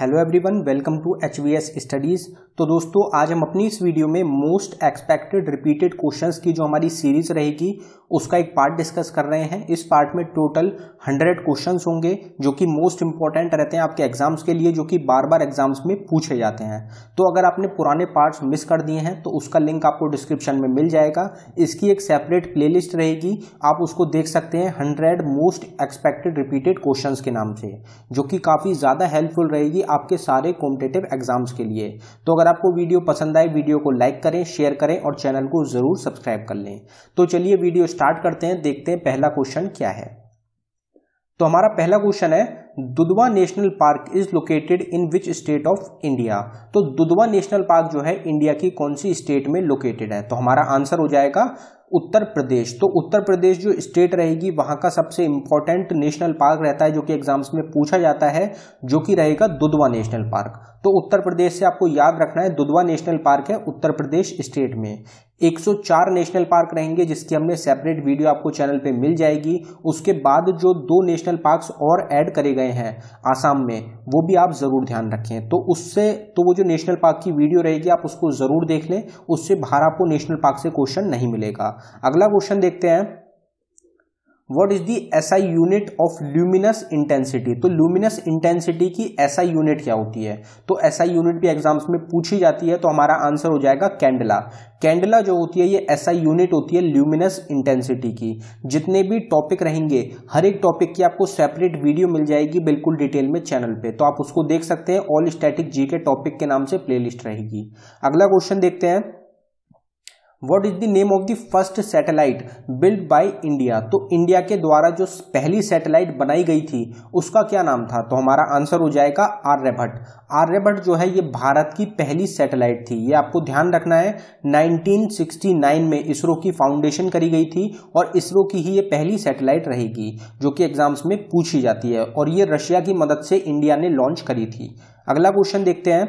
hello everyone welcome to H V S studies तो दोस्तों आज हम अपनी इस वीडियो में मोस्ट एक्सपेक्टेड रिपीटेड क्वेश्चंस की जो हमारी सीरीज रहेगी उसका एक पार्ट डिस्कस कर रहे हैं इस पार्ट में टोटल हंड्रेड क्वेश्चंस होंगे जो कि मोस्ट इंपॉर्टेंट रहते हैं आपके एग्जाम्स के लिए जो कि बार बार एग्जाम्स में पूछे जाते हैं तो अगर आपने पुराने पार्ट्स मिस कर दिए हैं तो उसका लिंक आपको डिस्क्रिप्शन में मिल जाएगा इसकी एक सेपरेट प्ले रहेगी आप उसको देख सकते हैं hundred most expected repeated question के नाम से जो कि काफ़ी ज़्यादा हेल्पफुल रहेगी होगी आपके सारे कॉम्पिटेटिव एग्जाम्स के लिए तो अगर आपको वीडियो पसंद आए वीडियो को लाइक करें शेयर करें और चैनल को ज़रूर सब्सक्राइब कर लें तो चलिए वीडियो स्टार्ट करते हैं देखते हैं पहला क्वेश्चन क्या है तो हमारा पहला क्वेश्चन है Dudhwa national park is located in which state of India तो दुधवा नेशनल पार्क जो है इंडिया की कौन सी स्टेट में लोकेटेड है तो हमारा आंसर हो जाएगा उत्तर प्रदेश तो उत्तर प्रदेश जो स्टेट रहेगी वहाँ का सबसे इम्पोर्टेंट नेशनल पार्क रहता है जो कि एग्जाम्स में पूछा जाता है जो कि रहेगा दुधवा नेशनल पार्क तो उत्तर प्रदेश से आपको याद रखना है दुधवा नेशनल पार्क है उत्तर प्रदेश स्टेट में 104 नेशनल पार्क रहेंगे जिसकी हमने सेपरेट वीडियो आपको चैनल पे मिल जाएगी उसके बाद जो दो नेशनल पार्क्स और ऐड करे गए हैं आसाम में वो भी आप ज़रूर ध्यान रखें तो उससे तो वो जो नेशनल पार्क की वीडियो रहेगी आप उसको ज़रूर देख लें उससे बाहर आपको नेशनल पार्क से क्वेश्चन नहीं मिलेगा अगला क्वेश्चन देखते हैं what is the S I unit of luminous intensity तो ल्यूमिनस इंटेंसिटी की एस आई यूनिट क्या होती है तो एस आई यूनिट भी एग्जाम्स में पूछी जाती है तो हमारा आंसर हो जाएगा कैंडला कैंडला जो होती है ये एस आई यूनिट होती है ल्यूमिनस इंटेंसिटी की जितने भी टॉपिक रहेंगे हर एक टॉपिक की आपको सेपरेट वीडियो मिल जाएगी बिल्कुल डिटेल में चैनल पे तो आप उसको देख सकते हैं ऑल स्टैटिक जी के टॉपिक के नाम से प्लेलिस्ट रहेगी अगला क्वेश्चन देखते हैं what is the name of the first satellite build by India तो इंडिया के द्वारा जो पहली सैटेलाइट बनाई गई थी उसका क्या नाम था तो हमारा आंसर हो जाएगा आर्यभट्ट आर्यभट्ट जो है ये भारत की पहली सैटेलाइट थी ये आपको ध्यान रखना है 1969 में इसरो की फाउंडेशन करी गई थी और इसरो की ही ये पहली सैटेलाइट रहेगी जो कि एग्जाम्स में पूछी जाती है और ये रशिया की मदद से इंडिया ने लॉन्च करी थी अगला क्वेश्चन देखते हैं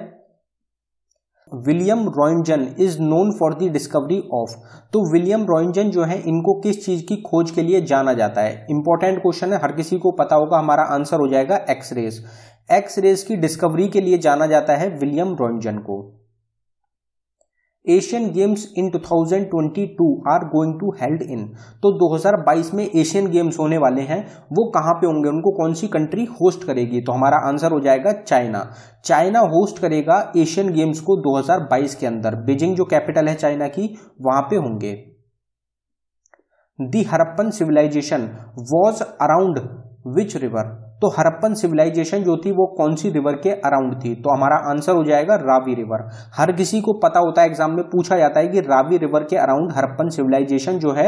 William Roentgen is known for the discovery of तो विलियम रॉयजन जो है इनको किस चीज की खोज के लिए जाना जाता है इंपॉर्टेंट क्वेश्चन है हर किसी को पता होगा हमारा आंसर हो जाएगा एक्स एक्सरेज एक्स की डिस्कवरी के लिए जाना जाता है विलियम रॉयजन को Asian Games in 2022 are going to held in तो 2022 में एशियन गेम्स होने वाले हैं वो कहाँ पे होंगे उनको कौन सी कंट्री होस्ट करेगी तो हमारा आंसर हो जाएगा चाइना चाइना होस्ट करेगा एशियन गेम्स को 2022 के अंदर बीजिंग जो कैपिटल है चाइना की वहां पे होंगे the Harappan civilisation was around which river तो हरप्पन सिविलाइजेशन जो थी वो कौन सी रिवर के अराउंड थी तो हमारा आंसर हो जाएगा रावी रिवर हर किसी को पता होता है एग्जाम में पूछा जाता है कि रावी रिवर के अराउंड हरप्पन सिविलाइजेशन जो है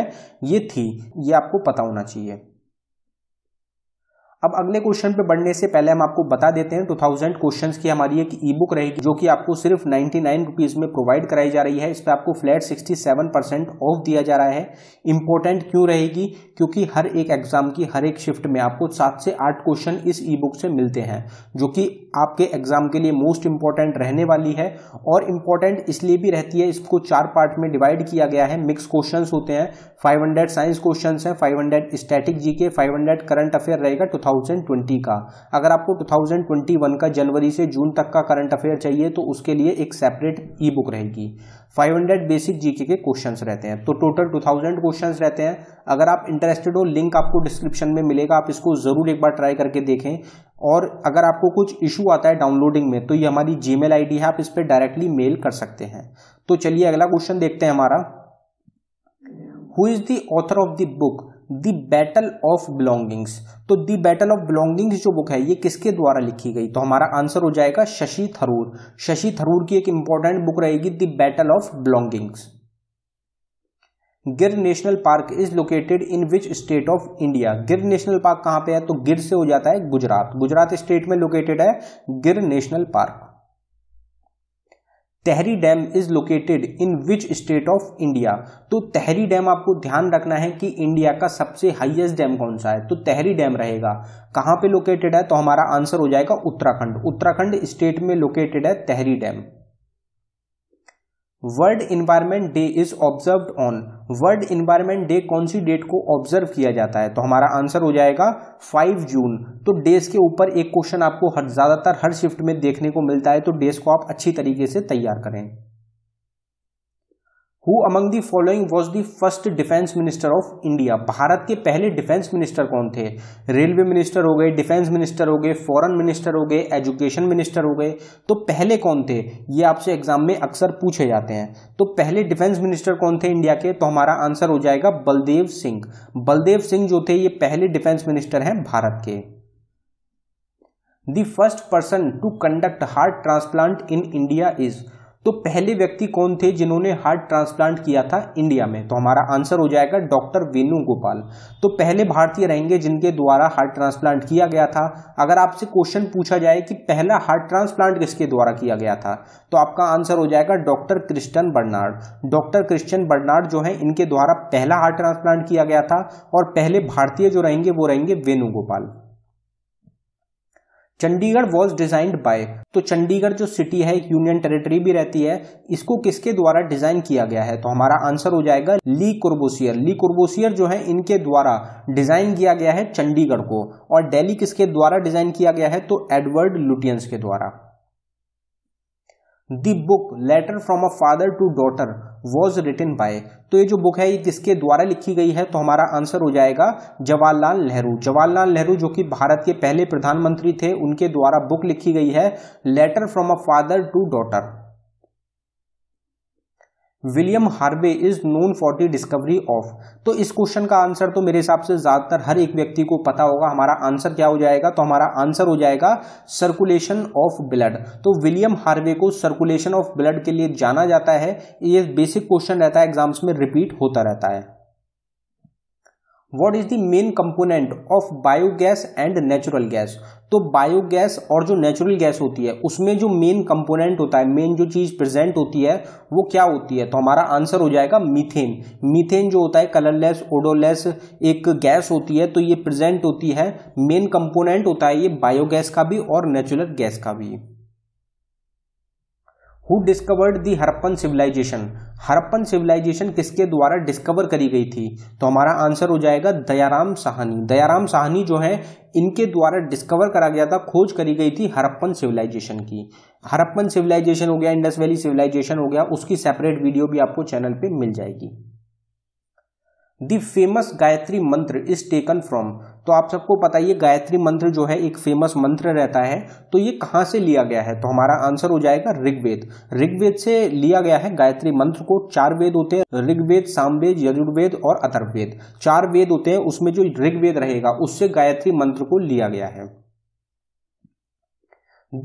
ये थी ये आपको पता होना चाहिए अब अगले क्वेश्चन पे बढ़ने से पहले हम आपको बता देते हैं 2000 क्वेश्चंस की हमारी एक ई बुक रहेगी जो कि आपको सिर्फ नाइन्टी नाइन रुपीज़ में प्रोवाइड कराई जा रही है इस पर आपको फ्लैट 67 परसेंट ऑफ दिया जा रहा है इंपॉर्टेंट क्यों रहेगी क्योंकि हर एक एग्जाम की हर एक शिफ्ट में आपको सात से आठ क्वेश्चन इस ई बुक से मिलते हैं जो कि आपके एग्जाम के लिए मोस्ट इंपॉर्टेंट रहने वाली है और इंपॉर्टेंट इसलिए भी रहती है इसको चार पार्ट में डिवाइड किया गया है मिक्स क्वेश्चन होते हैं फाइव साइंस क्वेश्चन है five hundred static G K five current affair रहेगा टू 2020 का अगर आपको 2021 का जनवरी से जून तक का करंट अफेयर चाहिए तो उसके लिए एक सेपरेट ई बुक रहेगी 500 बेसिक जीके के क्वेश्चंस रहते हैं तो टोटल 2000 क्वेश्चंस रहते हैं अगर आप इंटरेस्टेड हो लिंक आपको डिस्क्रिप्शन में मिलेगा आप इसको ज़रूर एक बार ट्राई करके देखें और अगर आपको कुछ इशू आता है डाउनलोडिंग में तो ये हमारी जी मेल है आप इस पर डायरेक्टली मेल कर सकते हैं तो चलिए अगला क्वेश्चन देखते हैं हमारा who is the author of the book the battle of belongings तो दी बैटल ऑफ बिलोंगिंग्स जो बुक है ये किसके द्वारा लिखी गई तो हमारा आंसर हो जाएगा शशि थरूर शशि थरूर की एक इंपॉर्टेंट बुक रहेगी the battle of belongings Gir national park is located in which state of India Gir national park कहां पे है तो गिर से हो जाता है गुजरात गुजरात स्टेट में लोकेटेड है Gir national park Tehri dam is located in which state of India तो तहरी डैम आपको ध्यान रखना है कि इंडिया का सबसे हाईएस्ट डैम कौन सा है तो तहरी डैम रहेगा कहाँ पे लोकेटेड है तो हमारा आंसर हो जाएगा उत्तराखंड उत्तराखंड स्टेट में लोकेटेड है Tehri dam world environment day is observe on world environment day कौन सी डेट को ऑब्जर्व किया जाता है तो हमारा आंसर हो जाएगा 5 जून तो डेज के ऊपर एक क्वेश्चन आपको हर ज़्यादातर हर शिफ्ट में देखने को मिलता है तो डेज को आप अच्छी तरीके से तैयार करें who among the following was the first defence minister of India Bharat के पहले डिफेंस मिनिस्टर कौन थे रेलवे मिनिस्टर हो गए डिफेंस मिनिस्टर हो गए फॉरन मिनिस्टर हो गए एजुकेशन मिनिस्टर हो गए तो पहले कौन थे ये आपसे एग्जाम में अक्सर पूछे जाते हैं तो पहले डिफेंस मिनिस्टर कौन थे इंडिया के तो हमारा आंसर हो जाएगा बलदेव सिंह बलदेव सिंह जो थे ये पहले डिफेंस मिनिस्टर हैं भारत के first person to conduct heart transplant in India is तो पहले व्यक्ति कौन थे जिन्होंने हार्ट ट्रांसप्लांट किया था इंडिया में तो हमारा आंसर हो जाएगा डॉक्टर वेनु गोपाल तो पहले भारतीय रहेंगे जिनके द्वारा हार्ट ट्रांसप्लांट किया गया था अगर आपसे क्वेश्चन पूछा जाए कि पहला हार्ट ट्रांसप्लांट किसके द्वारा किया गया था तो आपका आंसर हो जाएगा doctor Christiaan Barnard doctor Christiaan Barnard जो है इनके द्वारा पहला हार्ट ट्रांसप्लांट किया गया था और पहले भारतीय जो रहेंगे वो रहेंगे Venugopal Chandigarh was designed by तो चंडीगढ़ जो सिटी है यूनियन टेरिटरी भी रहती है इसको किसके द्वारा डिजाइन किया गया है तो हमारा आंसर हो जाएगा ली कुर्बोसियर ली कुर्बोसियर जो है इनके द्वारा डिजाइन किया गया है चंडीगढ़ को और दिल्ली किसके द्वारा डिजाइन किया गया है तो एडवर्ड लुटियंस के द्वारा the book letter from a father to daughter was written by तो ये जो बुक है ये किसके द्वारा लिखी गई है तो हमारा आंसर हो जाएगा जवाहरलाल नेहरू जवाहरलाल नेहरू जो कि भारत के पहले प्रधानमंत्री थे उनके द्वारा बुक लिखी गई है letter from a father to daughter William Harvey is known for the discovery of तो इस क्वेश्चन का आंसर तो मेरे हिसाब से ज़्यादातर हर एक व्यक्ति को पता होगा हमारा आंसर क्या हो जाएगा तो हमारा आंसर हो जाएगा सर्कुलेशन ऑफ ब्लड तो विलियम हार्वे को सर्कुलेशन ऑफ ब्लड के लिए जाना जाता है ये बेसिक क्वेश्चन रहता है एग्जाम्स में रिपीट होता रहता है what is the main component of biogas and natural gas तो बायोगैस और जो नेचुरल गैस होती है उसमें जो मेन कंपोनेंट होता है मेन जो चीज़ प्रेजेंट होती है वो क्या होती है तो हमारा आंसर हो जाएगा मीथेन मीथेन जो होता है कलरलेस ओडोलेस एक गैस होती है तो ये प्रेजेंट होती है मेन कंपोनेंट होता है ये बायोगैस का भी और नेचुरल गैस का भी who discovered the Harappan civilisation Harappan civilisation किसके द्वारा डिस्कवर करी गई थी तो हमारा आंसर हो जाएगा दयाराम साहनी दयाराम साहनी जो है इनके द्वारा डिस्कवर करा गया था खोज करी गई थी हरप्पन सिविलाइजेशन की हरप्पन सिविलाइजेशन हो गया इंडस वैली सिविलाइजेशन हो गया उसकी सेपरेट वीडियो भी आपको चैनल पर मिल जाएगी द फेमस गायत्री मंत्र इज टेकन फ्रॉम तो आप सबको पता है गायत्री मंत्र जो है एक फेमस मंत्र रहता है तो ये कहाँ से लिया गया है तो हमारा आंसर हो जाएगा ऋग्वेद ऋग्वेद से लिया गया है गायत्री मंत्र को चार वेद होते हैं ऋग्वेद सामवेद यजुर्वेद और अथर्वेद चार वेद होते हैं उसमें जो ऋग्वेद रहेगा उससे गायत्री मंत्र को लिया गया है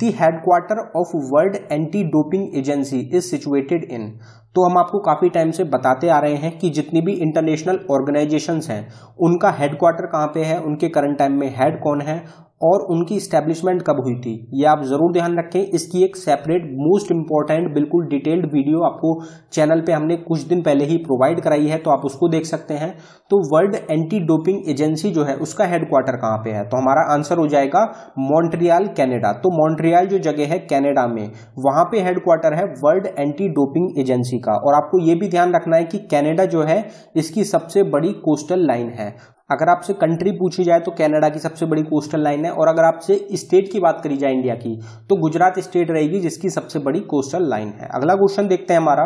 the headquarter of world anti doping agency is situated in तो हम आपको काफ़ी टाइम से बताते आ रहे हैं कि जितनी भी इंटरनेशनल ऑर्गेनाइजेशंस हैं उनका हेडक्वार्टर कहाँ पे है उनके करंट टाइम में हेड कौन है और उनकी इस्टेब्लिशमेंट कब हुई थी ये आप ज़रूर ध्यान रखें इसकी एक सेपरेट मोस्ट इंपॉर्टेंट बिल्कुल डिटेल्ड वीडियो आपको चैनल पे हमने कुछ दिन पहले ही प्रोवाइड कराई है तो आप उसको देख सकते हैं तो वर्ल्ड एंटी डोपिंग एजेंसी जो है उसका हेडक्वार्टर कहाँ पे है तो हमारा आंसर हो जाएगा मॉन्ट्रियाल कैनेडा तो मॉन्ट्रियाल जो जगह है कैनेडा में वहां पर हेडक्वार्टर है वर्ल्ड एंटी डोपिंग एजेंसी का और आपको ये भी ध्यान रखना है कि कैनेडा जो है इसकी सबसे बड़ी कोस्टल लाइन है अगर आपसे कंट्री पूछी जाए तो कनाडा की सबसे बड़ी कोस्टल लाइन है और अगर आपसे स्टेट की बात करी जाए इंडिया की तो गुजरात स्टेट रहेगी जिसकी सबसे बड़ी कोस्टल लाइन है अगला क्वेश्चन देखते हैं हमारा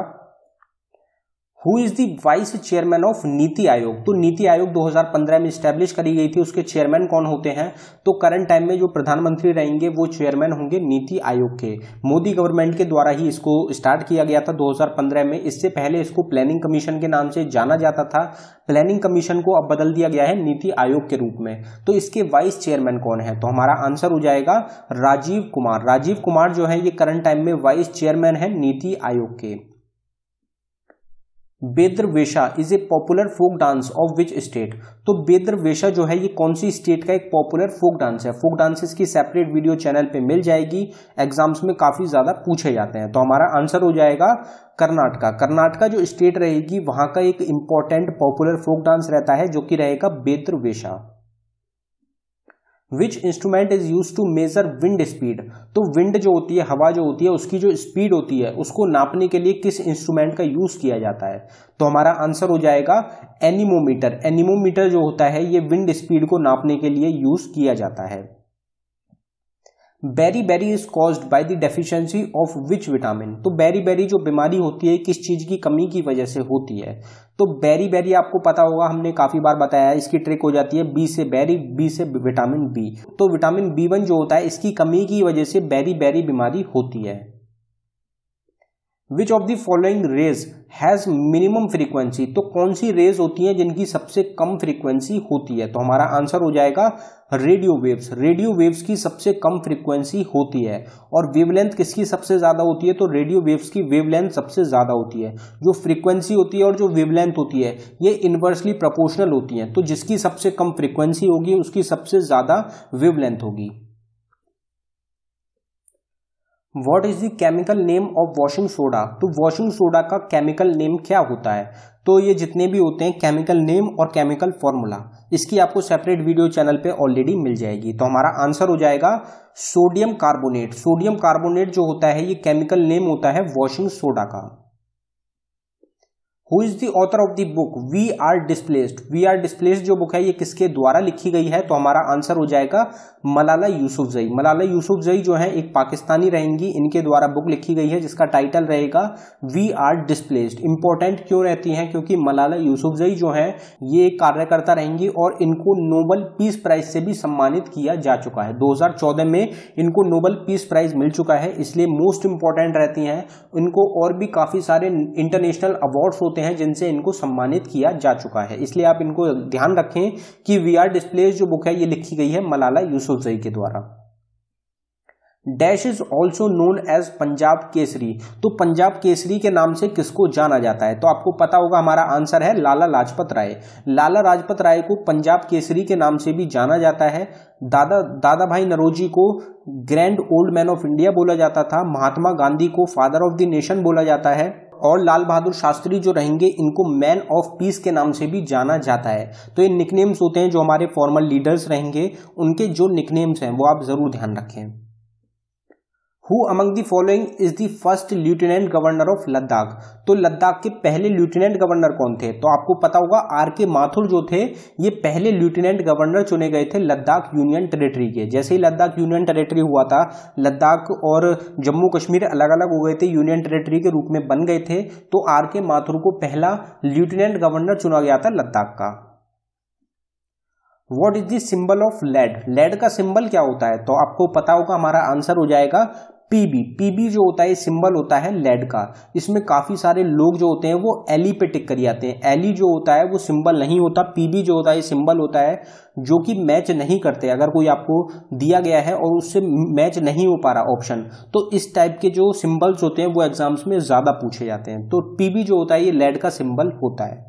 who is the vice chairman of NITI Aayog तो नीति आयोग 2015 में स्टैब्लिश करी गई थी उसके चेयरमैन कौन होते हैं तो करंट टाइम में जो प्रधानमंत्री रहेंगे वो चेयरमैन होंगे नीति आयोग के मोदी गवर्नमेंट के द्वारा ही इसको स्टार्ट किया गया था 2015 में इससे पहले इसको प्लानिंग कमीशन के नाम से जाना जाता था प्लानिंग कमीशन को अब बदल दिया गया है नीति आयोग के रूप में तो इसके वाइस चेयरमैन कौन है तो हमारा आंसर हो जाएगा राजीव कुमार राजीव कुमार जो है ये करंट टाइम में वाइस चेयरमैन है नीति आयोग के Bedara Vesha is a popular folk dance of which state तो बेद्र वेशा जो है ये कौन सी स्टेट का एक पॉपुलर फोक डांस है फोक डांसेस की सेपरेट वीडियो चैनल पे मिल जाएगी एग्जाम्स में काफ़ी ज़्यादा पूछे जाते हैं तो हमारा आंसर हो जाएगा कर्नाटका कर्नाटका जो स्टेट रहेगी वहां का एक इंपॉर्टेंट पॉपुलर फोक डांस रहता है जो कि रहेगा Bedara Vesha which instrument is use to measure wind speed तो विंड जो होती है हवा जो होती है उसकी जो स्पीड होती है उसको नापने के लिए किस इंस्ट्रूमेंट का यूज किया जाता है तो हमारा आंसर हो जाएगा एनिमोमीटर एनिमोमीटर जो होता है ये विंड स्पीड को नापने के लिए यूज किया जाता है beriberi is caused by the deficiency of which vitamin तो बेरी जो बीमारी होती है किस चीज़ की कमी की वजह से होती है तो बेरी बेरी आपको पता होगा हमने काफ़ी बार बताया है इसकी ट्रिक हो जाती है बी से बेरी बी से विटामिन बी तो विटामिन बी वन जो होता है इसकी कमी की वजह से बेरी बेरी बीमारी होती है which of the following rays has minimum frequency तो कौन सी रेज होती हैं जिनकी सबसे कम फ्रीक्वेंसी होती है तो हमारा आंसर हो जाएगा रेडियो वेव्स रेडियो वेव्स की सबसे कम फ्रीक्वेंसी होती है और वेवलेंथ किसकी सबसे ज़्यादा होती है तो रेडियो वेव्स की वेवलेंथ सबसे ज़्यादा होती है जो फ्रीक्वेंसी होती है और जो वेवलेंथ होती है ये इन्वर्सली प्रपोर्शनल होती है तो जिसकी सबसे कम फ्रीक्वेंसी होगी उसकी सबसे ज़्यादा वेवलेंथ होगी what is the chemical name of washing soda तो वॉशिंग सोडा का केमिकल नेम क्या होता है तो ये जितने भी होते हैं केमिकल नेम और केमिकल फॉर्मूला इसकी आपको सेपरेट वीडियो चैनल पे ऑलरेडी मिल जाएगी तो हमारा आंसर हो जाएगा सोडियम कार्बोनेट सोडियम कार्बोनेट जो होता है ये केमिकल नेम होता है वॉशिंग सोडा का who is the author of the book we are displaced we are displaced जो बुक है ये किसके द्वारा लिखी गई है तो हमारा आंसर हो जाएगा मलाला जई मलाला जई जो है एक पाकिस्तानी रहेंगी इनके द्वारा बुक लिखी गई है जिसका टाइटल रहेगा वी आर डिस्प्लेस्ड इंपॉर्टेंट क्यों रहती है क्योंकि मलाला यूसुफ जई जो है ये एक कार्यकर्ता रहेंगी और इनको नोबल पीस प्राइज से भी सम्मानित किया जा चुका है दो हजार चौदह में इनको नोबल पीस प्राइज मिल चुका है इसलिए मोस्ट इंपॉर्टेंट रहती है इनको और भी काफ़ी सारे इंटरनेशनल अवार्ड्स होते होते हैं जिनसे इनको सम्मानित किया जा चुका है इसलिए आप इनको ध्यान रखें कि वी आर डिस्प्ले जो बुक है ये लिखी गई है मलाला यूसुफ जई के द्वारा dash is also known as Punjab Kesari तो पंजाब केसरी के नाम से किसको जाना जाता है तो आपको पता होगा हमारा आंसर है लाला लाजपत राय लाला लाजपत राय को पंजाब केसरी के नाम से भी जाना जाता है दादा दादा भाई नरोजी को grand old man of India बोला जाता था महात्मा गांधी को फादर ऑफ द नेशन बोला जाता है और लाल बहादुर शास्त्री जो रहेंगे इनको मैन ऑफ पीस के नाम से भी जाना जाता है तो ये निकनेम्स होते हैं जो हमारे फॉर्मल लीडर्स रहेंगे उनके जो निकनेम्स हैं वो आप ज़रूर ध्यान रखें who among the following is the first lieutenant governor of Ladakh तो लद्दाख के पहले लेफ्टिनेंट गवर्नर कौन थे तो आपको पता होगा आर के माथुर जो थे ये पहले लेफ्टिनेंट गवर्नर चुने गए थे लद्दाख यूनियन टेरेटरी के जैसे ही लद्दाख यूनियन टेरेटरी हुआ था लद्दाख और जम्मू कश्मीर अलग अलग हो गए थे यूनियन टेरेटरी के रूप में बन गए थे तो आर के माथुर को पहला लेफ्टिनेंट गवर्नर चुना गया था लद्दाख का what is the symbol of lead lead का सिंबल क्या होता है तो आपको पता होगा हमारा आंसर हो जाएगा पीबी पीबी जो होता है सिंबल होता है लेड का इसमें काफ़ी सारे लोग जो होते हैं वो एली e पे टिक कर जाते हैं एली e जो होता है वो सिंबल नहीं होता पीबी जो होता है सिंबल होता है जो कि मैच नहीं करते अगर कोई आपको दिया गया है और उससे मैच नहीं हो पा रहा ऑप्शन तो इस टाइप के जो सिंबल्स होते हैं वो एग्जाम्स में ज़्यादा पूछे जाते हैं तो पीबी जो होता है ये लेड का सिंबल होता है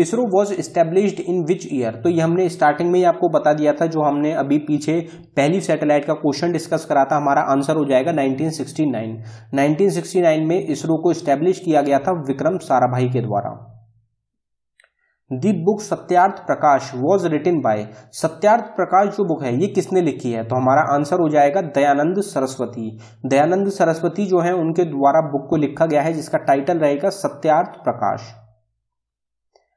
ISRO was established in which year तो ये हमने स्टार्टिंग में ही आपको बता दिया था जो हमने अभी पीछे पहली सैटेलाइट का क्वेश्चन डिस्कस करा था हमारा आंसर हो जाएगा 1969 1969 में इसरो को स्टैब्लिश किया गया था विक्रम साराभाई के द्वारा the book Satyarth Prakash was written by Satyarth Prakash जो बुक है ये किसने लिखी है तो हमारा आंसर हो जाएगा दयानंद सरस्वती दयानंद सरस्वती जो है उनके द्वारा बुक को लिखा गया है जिसका टाइटल रहेगा Satyarth Prakash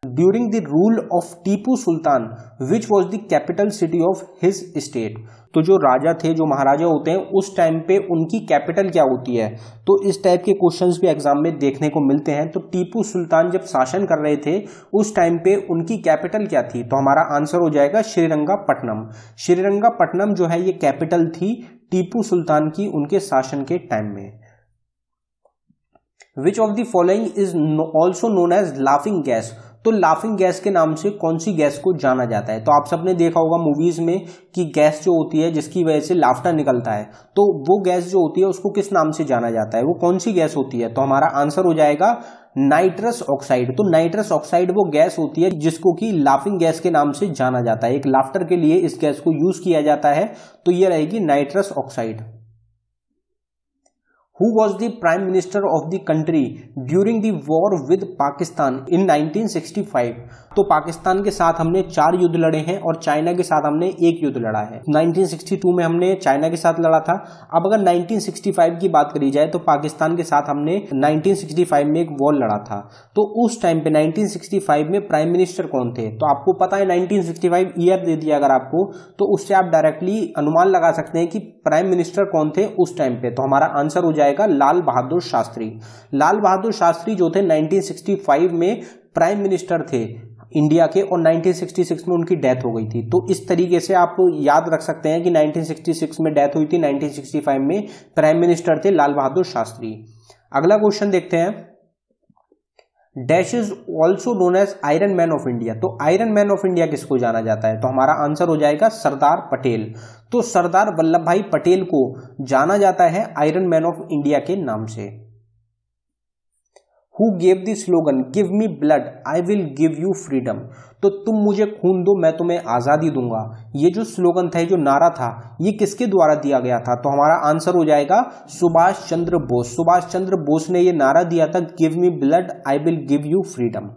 during the rule of Tipu Sultan which was the capital city of his state तो जो राजा थे जो महाराजा होते हैं उस टाइम पे उनकी कैपिटल क्या होती है तो इस टाइप के क्वेश्चंस भी एग्जाम में देखने को मिलते हैं तो टीपू सुल्तान जब शासन कर रहे थे उस टाइम पे उनकी कैपिटल क्या थी तो हमारा आंसर हो जाएगा श्रीरंगापट्टनम श्रीरंगापट्टनम जो है ये कैपिटल थी टीपू सुल्तान की उनके शासन के टाइम में which of the following is also known as laughing gas तो लाफिंग गैस के नाम से कौन सी गैस को जाना जाता है तो आप सबने देखा होगा मूवीज में कि गैस जो होती है जिसकी वजह से लाफ्टर निकलता है तो वो गैस जो होती है उसको किस नाम से जाना जाता है वो कौन सी गैस होती है तो हमारा आंसर हो जाएगा नाइट्रस ऑक्साइड तो नाइट्रस ऑक्साइड वो गैस होती है जिसको कि लाफिंग गैस के नाम से जाना जाता है एक लाफ्टर के लिए इस गैस को यूज किया जाता है तो ये रहेगी nitrous oxide who was the prime minister of the country during the war with Pakistan in 1965 तो पाकिस्तान के साथ हमने चार युद्ध लड़े हैं और चाइना के साथ हमने एक युद्ध लड़ा है 1962 में हमने चाइना के साथ लड़ा था अब अगर 1965 की बात करी जाए तो पाकिस्तान के साथ हमने 1965 में एक वॉर लड़ा था तो उस टाइम पे 1965 में प्राइम मिनिस्टर कौन थे तो आपको पता है 1965 ईयर दे दिया अगर आपको तो उससे आप डायरेक्टली अनुमान लगा सकते हैं कि प्राइम मिनिस्टर कौन थे उस टाइम पे तो हमारा आंसर हो जाएगा जाएगा लाल बहादुर शास्त्री लाल बहादुर शास्त्री जो थे 1965 में प्राइम मिनिस्टर थे इंडिया के और 1966 में उनकी डेथ हो गई थी तो इस तरीके से आप याद रख सकते हैं कि 1966 में डेथ हुई थी 1965 में प्राइम मिनिस्टर थे लाल बहादुर शास्त्री अगला क्वेश्चन देखते हैं dash is also known as iron man of India तो आयरन मैन ऑफ इंडिया किसको जाना जाता है तो हमारा आंसर हो जाएगा सरदार पटेल तो सरदार वल्लभ भाई पटेल को जाना जाता है आयरन मैन ऑफ इंडिया के नाम से who gave the slogan give me blood I will give you freedom तो तुम मुझे खून दो मैं तुम्हें आज़ादी दूंगा ये जो स्लोगन था जो नारा था ये किसके द्वारा दिया गया था तो हमारा आंसर हो जाएगा सुभाष चंद्र बोस सुभाष चंद्र बोस ने ये नारा दिया था give me blood I will give you freedom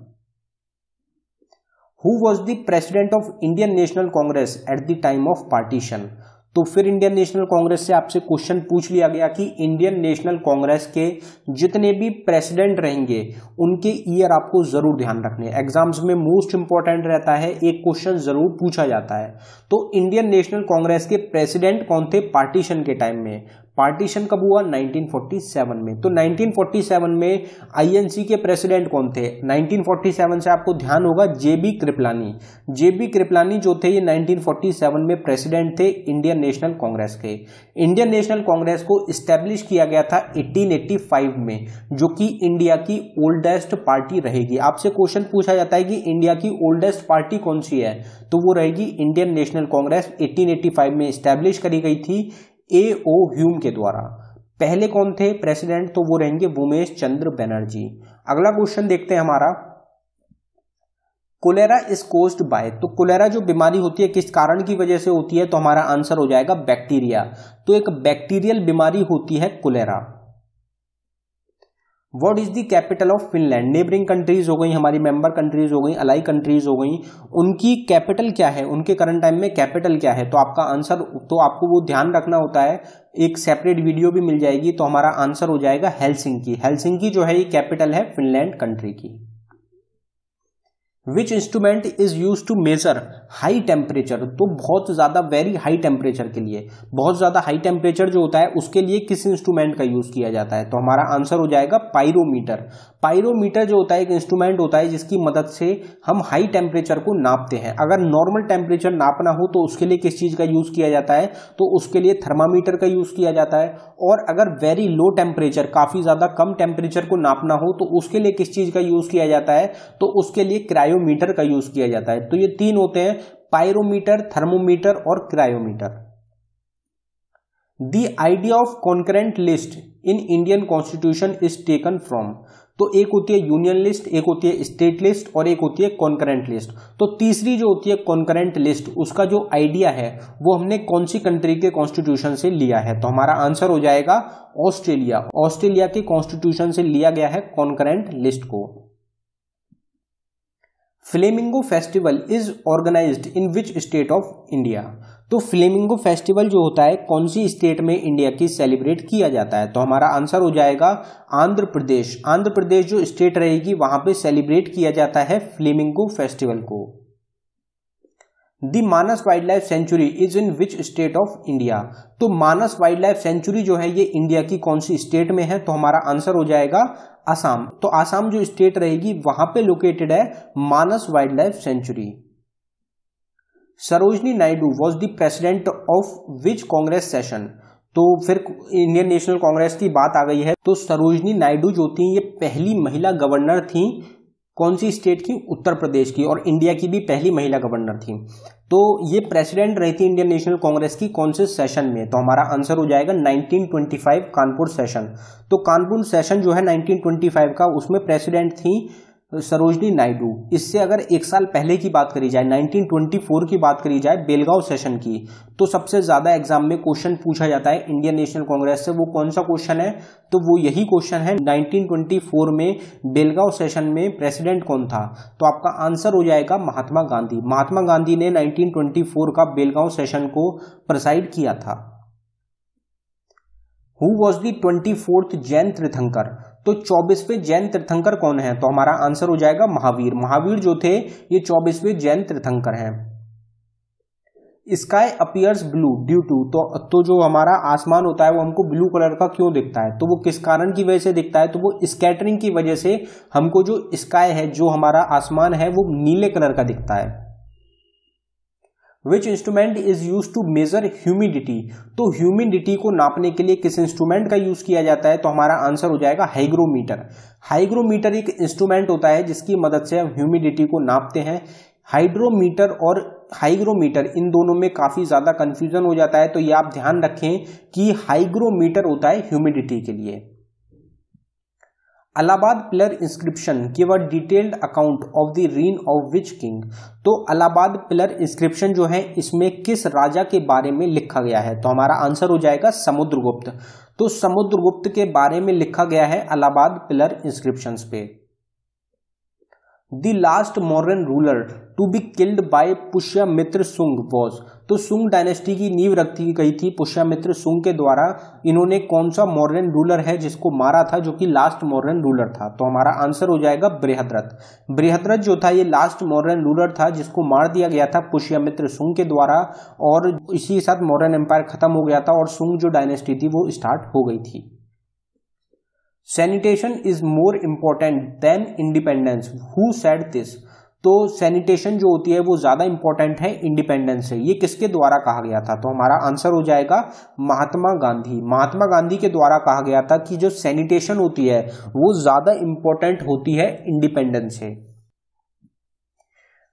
who was the president of Indian national Congress at the time of partition तो फिर इंडियन नेशनल कांग्रेस से आपसे क्वेश्चन पूछ लिया गया कि इंडियन नेशनल कांग्रेस के जितने भी प्रेसिडेंट रहेंगे उनके ईयर आपको जरूर ध्यान रखने एग्जाम्स में मोस्ट इंपॉर्टेंट रहता है एक क्वेश्चन जरूर पूछा जाता है तो इंडियन नेशनल कांग्रेस के प्रेसिडेंट कौन थे पार्टीशन के टाइम में पार्टीशन कब हुआ 1947 में तो 1947 में आईएनसी के प्रेसिडेंट कौन थे 1947 से आपको ध्यान होगा जेबी कृपलानी जेबी कृपलानी जो थे ये 1947 में प्रेसिडेंट थे इंडियन नेशनल कांग्रेस के इंडियन नेशनल कांग्रेस को स्टैब्लिश किया गया था 1885 में जो कि इंडिया की ओल्डेस्ट पार्टी रहेगी आपसे क्वेश्चन पूछा जाता है कि इंडिया की ओल्डेस्ट पार्टी कौन सी है तो वो रहेगी इंडियन नेशनल कांग्रेस एटीन में स्टैब्लिश करी गई थी ए ओ ह्यूम के द्वारा पहले कौन थे प्रेसिडेंट तो वो रहेंगे भूमेश चंद्र बनर्जी अगला क्वेश्चन देखते हैं हमारा कोलेरा इज कोस्ड बाय तो कोलेरा जो बीमारी होती है किस कारण की वजह से होती है तो हमारा आंसर हो जाएगा बैक्टीरिया तो एक बैक्टीरियल बीमारी होती है cholera what is the capital of Finland neighbouring countries हो गई हमारी मेंबर कंट्रीज हो गई अलाई कंट्रीज हो गई उनकी कैपिटल क्या है उनके करंट टाइम में कैपिटल क्या है तो आपका आंसर तो आपको वो ध्यान रखना होता है एक सेपरेट वीडियो भी मिल जाएगी तो हमारा आंसर हो जाएगा हेलसिंकी हेलसिंकी जो है ये कैपिटल है फिनलैंड कंट्री की which instrument is use to measure high temperature तो बहुत ज़्यादा वेरी हाई टेम्परेचर के लिए बहुत ज़्यादा हाई टेम्परेचर जो होता है उसके लिए किस इंस्ट्रूमेंट का यूज़ किया जाता है तो हमारा आंसर हो जाएगा पायरोमीटर पायरोमीटर जो होता है एक इंस्ट्रूमेंट होता है जिसकी मदद से हम हाई टेम्परेचर को नापते हैं अगर नॉर्मल टेम्परेचर नापना हो तो उसके लिए किस चीज़ का यूज़ किया जाता है तो उसके लिए थर्मामीटर का यूज़ किया जाता है और अगर वेरी लो टेम्परेचर काफ़ी ज़्यादा कम टेम्परेचर को नापना हो तो उसके लिए किस चीज़ का यूज़ किया जाता है तो उसके लिए क्रायो क्रायोमीटर का यूज किया जाता है तो ये तीन होते हैं पायरोमीटर थर्मोमीटर और cryometer the idea of concurrent list in Indian constitution is taken from तो एक होती है यूनियन लिस्ट एक होती है स्टेट लिस्ट और एक होती है कॉन्करेंट लिस्ट तो तीसरी जो होती है कॉन्करेंट लिस्ट उसका जो आइडिया है वो हमने कौन सी कंट्री के कॉन्स्टिट्यूशन से लिया है तो हमारा आंसर हो जाएगा ऑस्ट्रेलिया ऑस्ट्रेलिया के कॉन्स्टिट्यूशन से लिया गया है कॉन्करेंट लिस्ट को flamingo festival is organised in which state of India तो फ्लेमिंगो फेस्टिवल जो होता है कौन सी स्टेट में इंडिया की सेलिब्रेट किया जाता है तो हमारा आंसर हो जाएगा आंध्र प्रदेश आंध्र प्रदेश जो स्टेट रहेगी वहां पे सेलिब्रेट किया जाता है फ्लेमिंगो फेस्टिवल को the Manas wildlife sanctuary is in which state of India तो मानस वाइल्ड लाइफ सेंचुरी जो है ये इंडिया की कौन सी स्टेट में है तो हमारा आंसर हो जाएगा आसाम तो आसाम जो स्टेट रहेगी वहां पे लोकेटेड है Manas wildlife sanctuary Sarojini Naidu was the president of which Congress session तो फिर इंडियन नेशनल कांग्रेस की बात आ गई है तो सरोजनी नायडू जो थी ये पहली महिला गवर्नर थी कौन सी स्टेट की उत्तर प्रदेश की और इंडिया की भी पहली महिला गवर्नर थी तो ये प्रेसिडेंट रही थी इंडियन नेशनल कांग्रेस की कौन से सेशन में तो हमारा आंसर हो जाएगा 1925 कानपुर सेशन तो कानपुर सेशन जो है 1925 का उसमें प्रेसिडेंट थी सरोजनी नायडू इससे अगर एक साल पहले की बात करी जाए 1924 की बात करी जाए बेलगांव सेशन की तो सबसे ज़्यादा एग्जाम में क्वेश्चन पूछा जाता है इंडियन नेशनल कांग्रेस से वो कौन सा क्वेश्चन है तो वो यही क्वेश्चन है 1924 में बेलगांव सेशन में प्रेसिडेंट कौन था तो आपका आंसर हो जाएगा महात्मा गांधी महात्मा गांधी ने नाइनटीन का बेलगांव सेशन को प्रसाइड किया था who was the twenty fourth Jain tirthankara तो चौबीसवें जैन तीर्थंकर कौन है तो हमारा आंसर हो जाएगा महावीर महावीर जो थे ये चौबीसवें जैन तीर्थंकर हैं sky appears blue due to तो तो जो हमारा आसमान होता है वो हमको ब्लू कलर का क्यों दिखता है तो वो किस कारण की वजह से दिखता है तो वो स्कैटरिंग की वजह से हमको जो स्काई है जो हमारा आसमान है वो नीले कलर का दिखता है which instrument is use to measure humidity तो ह्यूमिडिटी को नापने के लिए किस इंस्ट्रूमेंट का यूज किया जाता है तो हमारा आंसर हो जाएगा हाइग्रोमीटर हाइग्रोमीटर एक इंस्ट्रूमेंट होता है जिसकी मदद से हम ह्यूमिडिटी को नापते हैं हाइड्रोमीटर और हाइग्रोमीटर इन दोनों में काफ़ी ज़्यादा कन्फ्यूजन हो जाता है तो ये आप ध्यान रखें कि हाइग्रोमीटर होता है ह्यूमिडिटी के लिए Allahabad pillar inscription give a detailed account of the reign of which king तो अलाहाबाद पिलर इंस्क्रिप्शन जो है इसमें किस राजा के बारे में लिखा गया है तो हमारा आंसर हो जाएगा समुद्रगुप्त तो समुद्रगुप्त के बारे में लिखा गया है अलाहाबाद पिलर इंस्क्रिप्शन पे the last Mauryan ruler to be killed by Pushyamitra Shunga was तो सुंग डायनेस्टी की नींव रखती गई थी पुष्यामित्र सुंग के द्वारा इन्होंने कौन सा मॉरन रूलर है जिसको मारा था जो कि लास्ट मॉरन रूलर था तो हमारा आंसर हो जाएगा बृहद्रथ बृहद्रथ जो था ये लास्ट मॉरन रूलर था जिसको मार दिया गया था पुष्यामित्र सुंग के द्वारा और इसी के साथ मॉरन एम्पायर खत्म हो गया था और सुंग जो डायनेस्टी थी वो स्टार्ट हो गई थी sanitation is more important than independence who said this तो सैनिटेशन जो होती है वो ज़्यादा इंपॉर्टेंट है इंडिपेंडेंस से ये किसके द्वारा कहा गया था तो हमारा आंसर हो जाएगा महात्मा गांधी महात्मा गांधी के द्वारा कहा गया था कि जो सैनिटेशन होती है वो ज़्यादा इंपॉर्टेंट होती है इंडिपेंडेंस से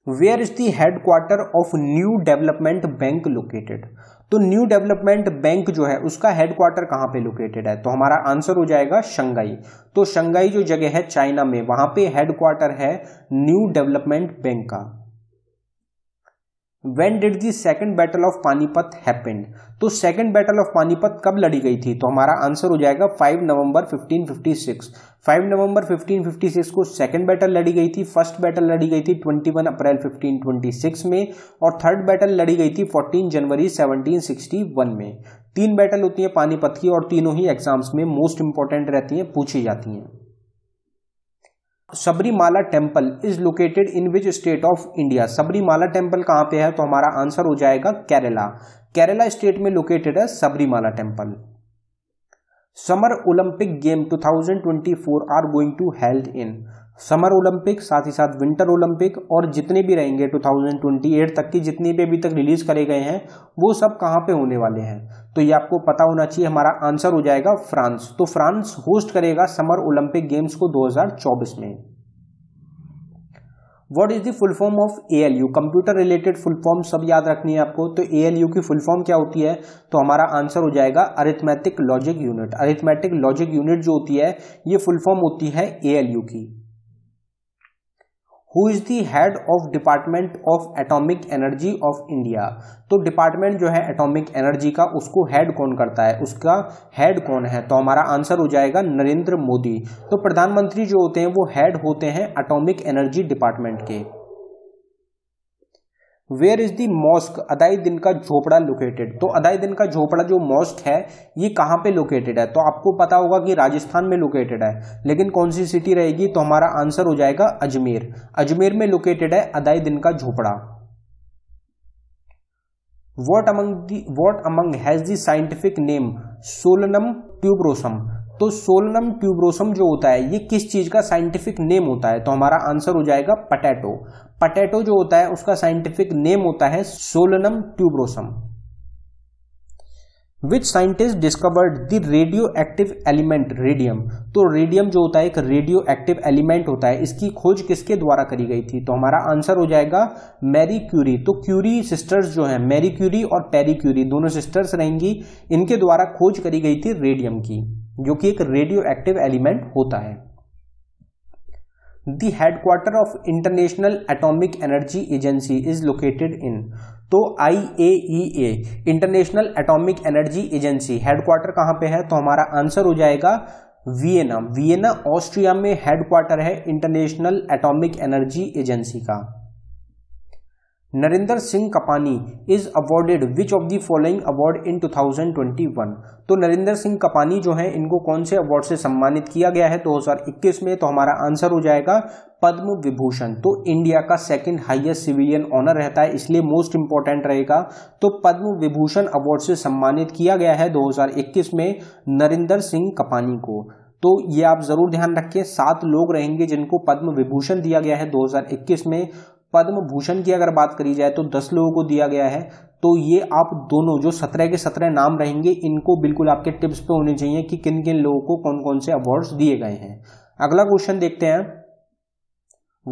where is the headquarter of new development bank located तो न्यू डेवलपमेंट बैंक जो है उसका हेडक्वार्टर कहां पे लोकेटेड है तो हमारा आंसर हो जाएगा शंघाई तो शंघाई जो जगह है चाइना में वहां पे हेडक्वार्टर है न्यू डेवलपमेंट बैंक का when did the second battle of Panipat happened तो सेकेंड बैटल ऑफ पानीपत कब लड़ी गई थी तो हमारा आंसर हो जाएगा five November fifteen fifty six five November fifteen fifty six को सेकेंड बैटल लड़ी गई थी फर्स्ट बैटल लड़ी गई थी twenty one April fifteen twenty six में और थर्ड बैटल लड़ी गई थी fourteen January seventeen sixty one में तीन बैटल होती है पानीपत की और तीनों ही एग्जाम्स में मोस्ट इंपॉर्टेंट रहती हैं पूछी जाती हैं Sabarimala temple is located in which state of India Sabarimala temple कहाँ पे है तो हमारा आंसर हो जाएगा केरला केरला स्टेट में लोकेटेड है Sabarimala temple summer Olympic game 2024 are going to held in summer Olympic साथ ही साथ विंटर ओलंपिक और जितने भी रहेंगे 2028 तक की जितने भी अभी तक रिलीज़ करे गए हैं वो सब कहाँ पे होने वाले हैं तो ये आपको पता होना चाहिए हमारा आंसर हो जाएगा फ्रांस तो फ्रांस होस्ट करेगा समर ओलंपिक गेम्स को 2024 में what is the full form of A L U computer related full form सब याद रखनी है आपको तो ए एल यू की फुल फॉर्म क्या होती है तो हमारा आंसर हो जाएगा arithmetic logic unit arithmetic logic unit जो होती है ये फुल फॉर्म होती है ए एल यू की who is the head of department of atomic energy of India तो डिपार्टमेंट जो है एटॉमिक एनर्जी का उसको हेड कौन करता है उसका हेड कौन है तो हमारा आंसर हो जाएगा नरेंद्र मोदी तो प्रधानमंत्री जो होते हैं वो हेड होते हैं एटॉमिक एनर्जी डिपार्टमेंट के where is the mosque Adhai Din Ka झोपड़ा located तो अदाई दिन का झोपड़ा जो मॉस्क है ये कहाँ पे लोकेटेड है तो आपको पता होगा कि राजस्थान में लोकेटेड है लेकिन कौन सी सिटी रहेगी तो हमारा आंसर हो जाएगा अजमेर अजमेर में लोकेटेड है Adhai Din Ka Jhonpra what among what among has the scientific name solanum tuberosum तो सोलनम ट्यूबरोसम जो होता है ये किस चीज़ का साइंटिफिक नेम होता है तो हमारा आंसर हो जाएगा पटेटो पटेटो जो होता है उसका साइंटिफिक नेम होता है solanum tuberosum which scientist discovered the radioactive element radium तो रेडियम जो होता है एक रेडियो एक्टिव एलिमेंट होता है इसकी खोज किसके द्वारा करी गई थी तो हमारा आंसर हो जाएगा मैरी क्यूरी तो क्यूरी सिस्टर्स जो है मैरी क्यूरी और पेरी क्यूरी दोनों सिस्टर्स रहेंगी इनके द्वारा खोज करी गई थी रेडियम की जो कि एक रेडियो एक्टिव एलिमेंट होता है the headquarter of International Atomic Energy Agency is located in तो I A E A International Atomic Energy Agency headquarter कहां पे है तो हमारा आंसर हो जाएगा वियना वियना ऑस्ट्रिया में हेडक्वार्टर है इंटरनेशनल एटॉमिक एनर्जी एजेंसी का Narendra Singh Kapany is awarded which of the following award in 2021 तो नरेंद्र सिंह कपानी जो है इनको कौन से अवार्ड से सम्मानित किया गया है 2021 में तो हमारा आंसर हो जाएगा पद्म विभूषण तो इंडिया का सेकंड हाईएस्ट सिविलियन ऑनर रहता है इसलिए मोस्ट इंपॉर्टेंट रहेगा तो पद्म विभूषण अवार्ड से सम्मानित किया गया है दो में नरेंद्र सिंह कपानी को तो ये आप ज़रूर ध्यान रखिए सात लोग रहेंगे जिनको पद्म विभूषण दिया गया है 2021 में पद्म भूषण की अगर बात करी जाए तो दस लोगों को दिया गया है तो ये आप दोनों जो सत्रह के सत्रह नाम रहेंगे इनको बिल्कुल आपके टिप्स पे होने चाहिए कि किन किन लोगों को कौन कौन से अवार्ड्स दिए गए हैं अगला क्वेश्चन देखते हैं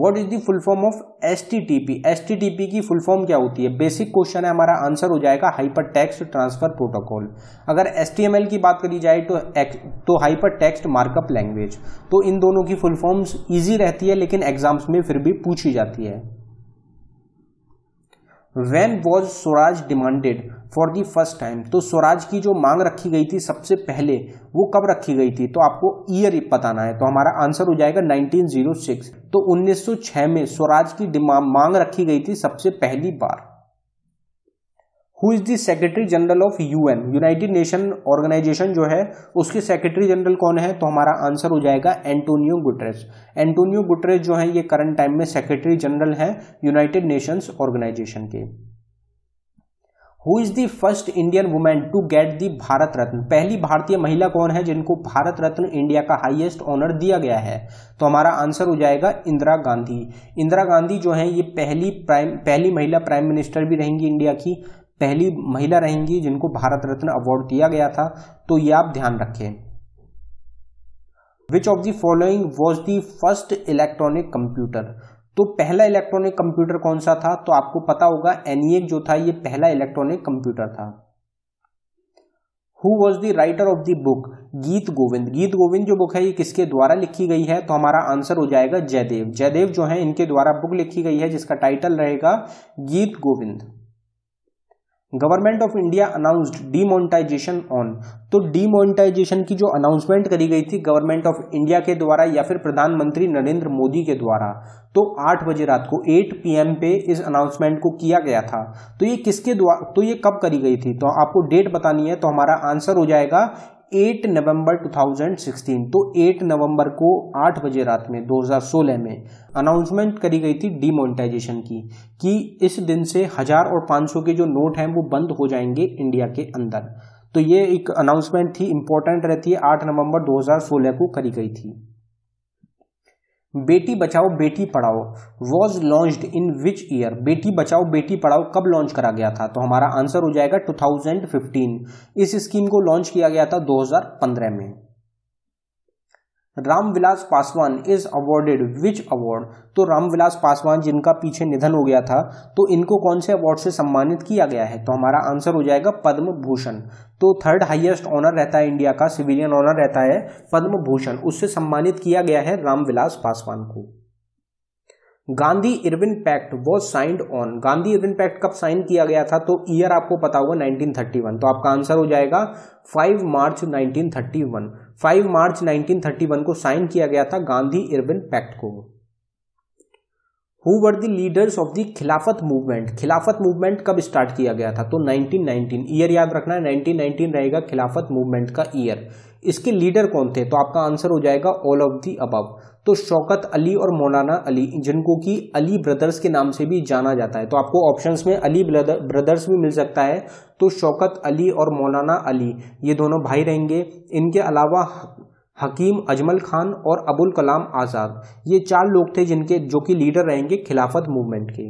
what is the full form of S T T P S T T P की फुल फॉर्म क्या होती है बेसिक क्वेश्चन है हमारा आंसर हो जाएगा हाइपर टेक्स्ट ट्रांसफर प्रोटोकॉल अगर एस टी एम एल की बात करी जाए तो तो हाइपर टेक्स्ट मार्कअप लैंग्वेज तो इन दोनों की फुल फॉर्म्स ईजी रहती है लेकिन एग्जाम्स में फिर भी पूछी जाती है when was Swaraj demanded for the first time तो स्वराज की जो मांग रखी गई थी सबसे पहले वो कब रखी गई थी तो आपको ईयर बताना है तो हमारा आंसर हो जाएगा 1906 तो 1906 में स्वराज की मांग रखी गई थी सबसे पहली बार who is the secretary general of UN United Nation Organization जो है उसके सेक्रेटरी जनरल कौन है तो हमारा आंसर हो जाएगा एंटोनियो गुटरेस एंटोनियो गुटरेस जो है ये करंट टाइम में सेक्रेटरी जनरल है यूनाइटेड नेशंस ऑर्गेनाइजेशन के who is the first Indian women to get the Bharat Ratna पहली भारतीय महिला कौन है जिनको भारत रत्न इंडिया का हाइएस्ट ऑनर दिया गया है तो हमारा आंसर हो जाएगा इंदिरा गांधी इंदिरा गांधी जो है ये पहली प्राइम पहली महिला प्राइम मिनिस्टर भी रहेंगी इंडिया की पहली महिला रहेंगी जिनको भारत रत्न अवार्ड दिया गया था तो ये आप ध्यान रखें which of the following was the first electronic computer तो पहला इलेक्ट्रॉनिक कंप्यूटर कौन सा था तो आपको पता होगा एनिएक e जो था ये पहला इलेक्ट्रॉनिक कंप्यूटर था who was the writer of the book Geet Govind गीत गोविंद जो बुक है ये किसके द्वारा लिखी गई है तो हमारा आंसर हो जाएगा जयदेव जयदेव जो है इनके द्वारा बुक लिखी गई है जिसका टाइटल रहेगा Geet Govind government of India announced demonetisation on तो डीमोनिटाइजेशन की जो अनाउंसमेंट करी गई थी गवर्नमेंट ऑफ इंडिया के द्वारा या फिर प्रधानमंत्री नरेंद्र मोदी के द्वारा तो 8 बजे रात को 8 पीएम पे इस अनाउंसमेंट को किया गया था तो ये किसके द्वारा तो ये कब करी गई थी तो आपको डेट बतानी है तो हमारा आंसर हो जाएगा 8 नवंबर 2016 तो 8 नवंबर को 8 बजे रात में 2016 में अनाउंसमेंट करी गई थी डिमोनिटाइजेशन की कि इस दिन से हज़ार और 500 के जो नोट हैं वो बंद हो जाएंगे इंडिया के अंदर तो ये एक अनाउंसमेंट थी इंपॉर्टेंट रहती है 8 नवंबर 2016 को करी गई थी बेटी Bachao Beti Padhao was launched in which year Beti Bachao Beti पढ़ाओ कब लॉन्च करा गया था तो हमारा आंसर हो जाएगा 2015 इस स्कीम को लॉन्च किया गया था 2015 में Ramvilas Paswan is awarded which award तो रामविलास पासवान जिनका पीछे निधन हो गया था तो इनको कौन से अवार्ड से सम्मानित किया गया है तो हमारा आंसर हो जाएगा पद्म भूषण तो थर्ड हाईएस्ट ऑनर रहता है इंडिया का सिविलियन ऑनर रहता है पद्म भूषण उससे सम्मानित किया गया है रामविलास पासवान को Gandhi Irwin pact was signed on Gandhi Irwin pact कब साइन किया गया था तो ईयर आपको पता होगा 1931 तो आपका आंसर हो जाएगा 5 मार्च 1931 5 मार्च 1931 को साइन किया गया था गांधी इरविन पैक्ट को who were the leaders of the Khilafat movement Khilafat movement कब स्टार्ट किया गया था तो 1919 ईयर याद रखना है 1919 रहेगा खिलाफत मूवमेंट का ईयर इसके लीडर कौन थे तो आपका आंसर हो जाएगा ऑल ऑफ दी अबव तो शौकत अली और मौलाना अली जिनको कि अली ब्रदर्स के नाम से भी जाना जाता है तो आपको ऑप्शंस में अली ब्रदर्स भी मिल सकता है तो शौकत अली और मौलाना अली ये दोनों भाई रहेंगे इनके अलावा हकीम अजमल खान और अबुल कलाम आज़ाद ये चार लोग थे जिनके जो कि लीडर रहेंगे खिलाफत मूवमेंट के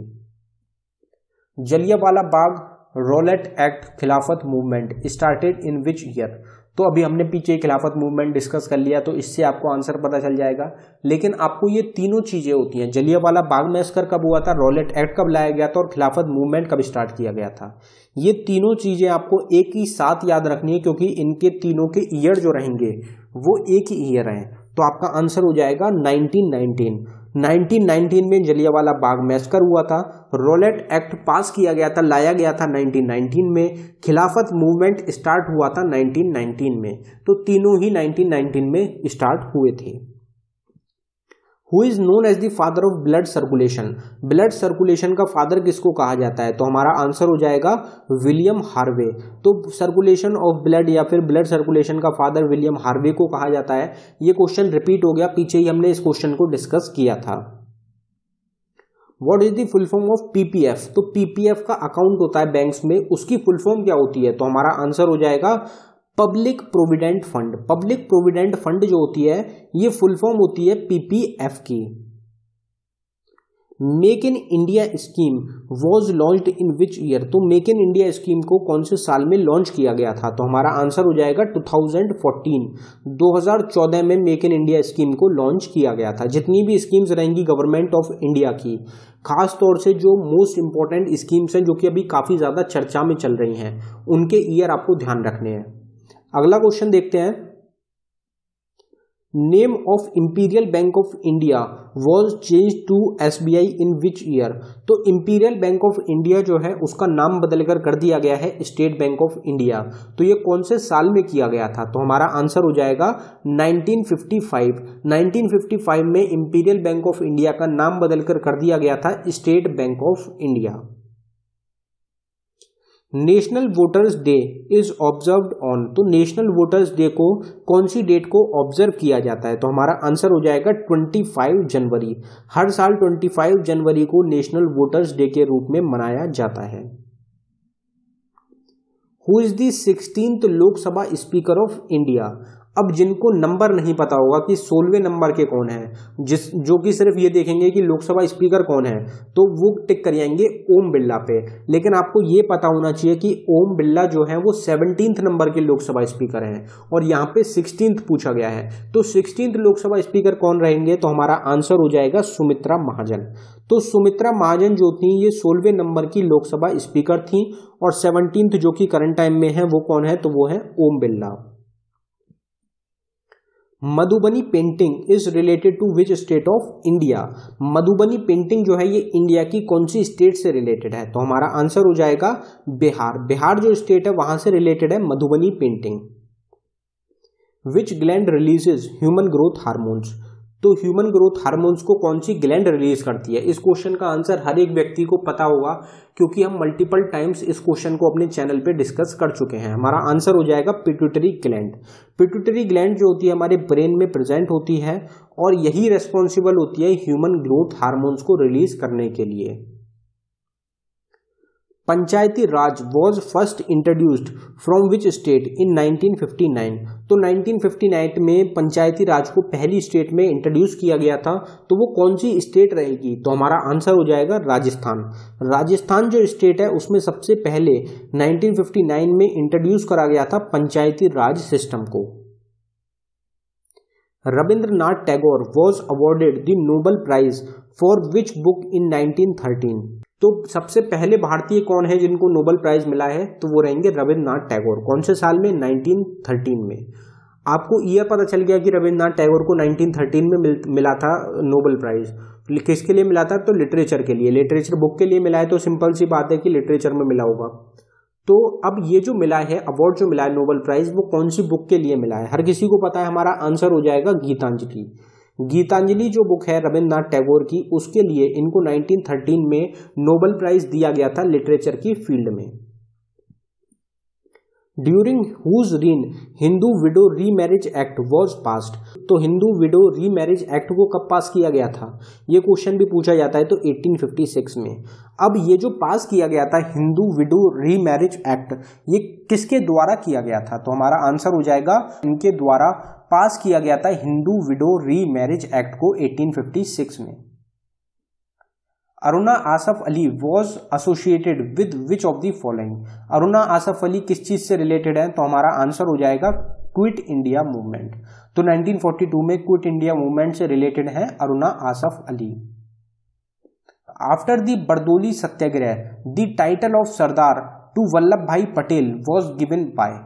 Jallianwala Bagh Rowlatt act Khilafat movement started in which year तो अभी हमने पीछे खिलाफत मूवमेंट डिस्कस कर लिया तो इससे आपको आंसर पता चल जाएगा लेकिन आपको ये तीनों चीज़ें होती हैं जलियावाला बाग मैस्कर कब हुआ था रॉलेट एक्ट कब लाया गया था और खिलाफत मूवमेंट कब स्टार्ट किया गया था ये तीनों चीज़ें आपको एक ही साथ याद रखनी है क्योंकि इनके तीनों के ईयर जो रहेंगे वो एक ही ईयर हैं तो आपका आंसर हो जाएगा नाइनटीन 1919 में जलियावाला बाग मैस्कर हुआ था रोलेट एक्ट पास किया गया था लाया गया था 1919 में खिलाफत मूवमेंट स्टार्ट हुआ था 1919 में तो तीनों ही 1919 में स्टार्ट हुए थे who is known as the father of blood circulation blood circulation का फादर किसको कहा जाता है तो हमारा आंसर हो जाएगा विलियम हार्वे तो सर्कुलेशन ऑफ ब्लड या फिर ब्लड सर्कुलेशन का फादर विलियम हार्वे को कहा जाता है ये क्वेश्चन रिपीट हो गया पीछे ही हमने इस क्वेश्चन को डिस्कस किया था what is the full form of PPF तो पीपीएफ का अकाउंट होता है बैंक में उसकी फुल फॉर्म क्या होती है तो हमारा आंसर हो जाएगा public provident fund public provident fund जो होती है ये फुल फॉर्म होती है पीपीएफ की make in India scheme was launch in which year तो मेक इन इंडिया स्कीम को कौन से साल में लॉन्च किया गया था तो हमारा आंसर हो जाएगा 2014 2014 में मेक इन इंडिया स्कीम को लॉन्च किया गया था जितनी भी स्कीम्स रहेंगी गवर्नमेंट ऑफ इंडिया की खास तौर से जो मोस्ट इंपॉर्टेंट स्कीम्स हैं जो कि अभी काफ़ी ज़्यादा चर्चा में चल रही हैं उनके ईयर आपको ध्यान रखने हैं अगला क्वेश्चन देखते हैं name of Imperial Bank of India was change to S B I in which year तो इंपीरियल बैंक ऑफ इंडिया जो है उसका नाम बदलकर कर दिया गया है स्टेट बैंक ऑफ इंडिया तो ये कौन से साल में किया गया था तो हमारा आंसर हो जाएगा 1955 1955 में इंपीरियल बैंक ऑफ इंडिया का नाम बदलकर कर दिया गया था State Bank of India National Voters Day is observe on तो नेशनल वोटर्स डे को कौन सी डेट को ऑब्जर्व किया जाता है तो हमारा आंसर हो जाएगा 25 जनवरी हर साल 25 जनवरी को नेशनल वोटर्स डे के रूप में मनाया जाता है who is sixteenth Lok Sabha speaker of India अब जिनको नंबर नहीं पता होगा कि सोलहवें नंबर के कौन हैं जिस जो कि सिर्फ ये देखेंगे कि लोकसभा स्पीकर कौन है तो वो टिक कर जाएंगे ओम बिरला पे लेकिन आपको ये पता होना चाहिए कि ओम बिरला जो है वो सेवनटीन नंबर के लोकसभा स्पीकर हैं और यहाँ पे सिक्सटीन पूछा गया है तो सिक्सटीन लोकसभा स्पीकर कौन रहेंगे तो हमारा आंसर हो जाएगा सुमित्रा महाजन तो सुमित्रा महाजन जो थी ये सोलहवें नंबर की लोकसभा स्पीकर थी और सेवनटीन जो कि करंट टाइम में है वो कौन है तो वो है Om Birla Madhubani painting is related to which state of India Madhubani painting जो है ये इंडिया की कौन सी स्टेट से रिलेटेड है तो हमारा आंसर हो जाएगा बिहार बिहार जो स्टेट है वहां से रिलेटेड है Madhubani painting which gland releases human growth hormones तो ह्यूमन ग्रोथ हार्मोन्स को कौन सी ग्लैंड रिलीज करती है इस क्वेश्चन का आंसर हर एक व्यक्ति को पता होगा क्योंकि हम मल्टीपल टाइम्स इस क्वेश्चन को अपने चैनल पे डिस्कस कर चुके हैं हमारा आंसर हो जाएगा पिट्यूटरी ग्लैंड पिट्यूटरी ग्लैंड जो होती है हमारे ब्रेन में प्रेजेंट होती है और यही रेस्पॉन्सिबल होती है ह्यूमन ग्रोथ हार्मोन्स को रिलीज करने के लिए Panchayati Raj was first introduced from which state in 1959 तो 1959 में पंचायती राज को पहली स्टेट में इंट्रोड्यूस किया गया था तो वो कौन सी स्टेट रहेगी तो हमारा आंसर हो जाएगा राजस्थान राजस्थान जो स्टेट है उसमें सबसे पहले 1959 में इंट्रोड्यूस करा गया था पंचायती राज सिस्टम को Rabindranath Tagore was awarded the Nobel prize for which book in thirteen तो सबसे पहले भारतीय कौन है जिनको नोबल प्राइज मिला है तो वो रहेंगे रविन्द्रनाथ टैगोर कौन से साल में 1913 में आपको यह पता चल गया कि रविन्द्रनाथ टैगोर को 1913 में मिला था नोबल प्राइज तो किसके लिए मिला था तो लिटरेचर के लिए लिटरेचर बुक के लिए मिला है तो सिंपल सी बात है कि लिटरेचर में मिला होगा तो अब ये जो मिला है अवार्ड जो मिला है नोबल प्राइज वो कौन सी बुक के लिए मिला है हर किसी को पता है हमारा आंसर हो जाएगा गीतांजलि गीतांजलि जो बुक है रविन्द्रनाथ टैगोर की उसके लिए इनको 1913 में नोबल प्राइज दिया गया था लिटरेचर की फील्ड में during whose reign Hindu widow remarriage act was passed तो Hindu widow remarriage act को कब पास किया गया था ये क्वेश्चन भी पूछा जाता है तो 1856 में अब ये जो पास किया गया था Hindu widow remarriage act ये किसके द्वारा किया गया था तो हमारा आंसर हो जाएगा इनके द्वारा पास किया गया था Hindu widow remarriage act को 1856 में Aruna Asaf Ali was associated with which of the following Aruna Asaf Ali किस चीज से रिलेटेड है तो हमारा आंसर हो जाएगा क्विट इंडिया मूवमेंट तो 1942 में क्विट इंडिया मूवमेंट से रिलेटेड है Aruna Asaf Ali after the Bardoli Satyagraha the title of Sardar to Vallabh Bhai Patel was given by